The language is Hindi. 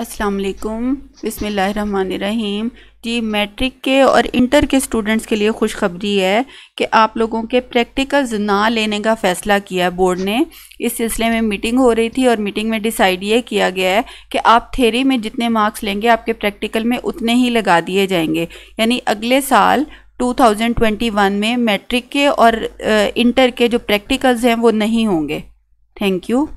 अस्सलाम वालेकुम रहीम जी मैट्रिक के और इंटर के स्टूडेंट्स के लिए खुशखबरी है कि आप लोगों के प्रैक्टिकल्स ना लेने का फ़ैसला किया है बोर्ड ने इस सिलसिले में मीटिंग हो रही थी और मीटिंग में डिसाइड ये किया गया है कि आप थेरी में जितने मार्क्स लेंगे आपके प्रैक्टिकल में उतने ही लगा दिए जाएंगे यानी अगले साल 2021 में मैट्रिक के और इंटर के जो प्रैक्टिकल्स हैं वो नहीं होंगे थैंक यू